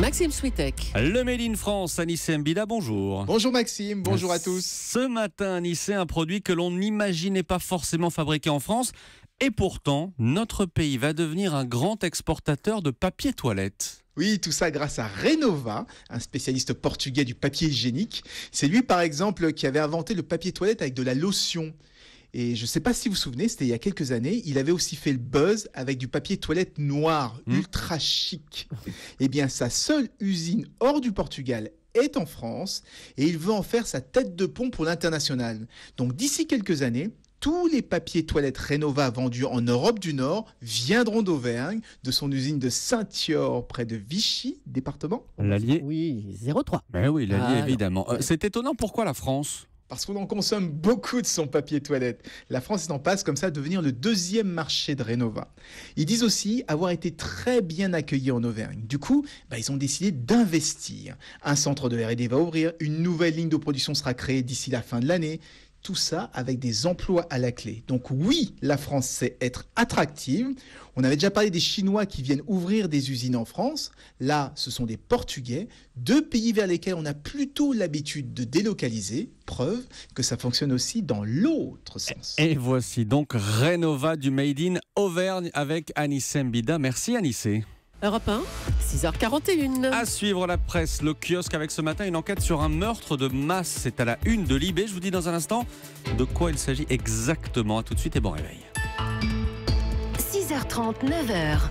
Maxime Switek. Le Made in France, Anissé Mbida, bonjour. Bonjour Maxime, bonjour à tous. Ce matin, Anissé, un produit que l'on n'imaginait pas forcément fabriqué en France. Et pourtant, notre pays va devenir un grand exportateur de papier toilette. Oui, tout ça grâce à Renova, un spécialiste portugais du papier hygiénique. C'est lui, par exemple, qui avait inventé le papier toilette avec de la lotion. Et je ne sais pas si vous vous souvenez, c'était il y a quelques années, il avait aussi fait le buzz avec du papier toilette noir, hmm. ultra chic. Eh bien, sa seule usine hors du Portugal est en France et il veut en faire sa tête de pont pour l'international. Donc d'ici quelques années, tous les papiers toilettes rénova vendus en Europe du Nord viendront d'Auvergne, de son usine de Saint-Yor, près de Vichy, département. L'Allier Oui, 03. ben eh oui, l'Allier, ah, évidemment. Euh, c'est étonnant, pourquoi la France parce qu'on en consomme beaucoup de son papier toilette. La France est en passe comme ça de devenir le deuxième marché de Renova. Ils disent aussi avoir été très bien accueillis en Auvergne. Du coup, bah, ils ont décidé d'investir. Un centre de R&D va ouvrir, une nouvelle ligne de production sera créée d'ici la fin de l'année tout ça avec des emplois à la clé. Donc oui, la France sait être attractive. On avait déjà parlé des Chinois qui viennent ouvrir des usines en France. Là, ce sont des Portugais, deux pays vers lesquels on a plutôt l'habitude de délocaliser. Preuve que ça fonctionne aussi dans l'autre sens. Et voici donc Renova du Made in Auvergne avec Anissé Mbida. Merci Anissé. Europe 1, 6h41. À suivre la presse, le kiosque avec ce matin une enquête sur un meurtre de masse. C'est à la une de Libé, Je vous dis dans un instant de quoi il s'agit exactement. A tout de suite et bon réveil. 6h30, 9h.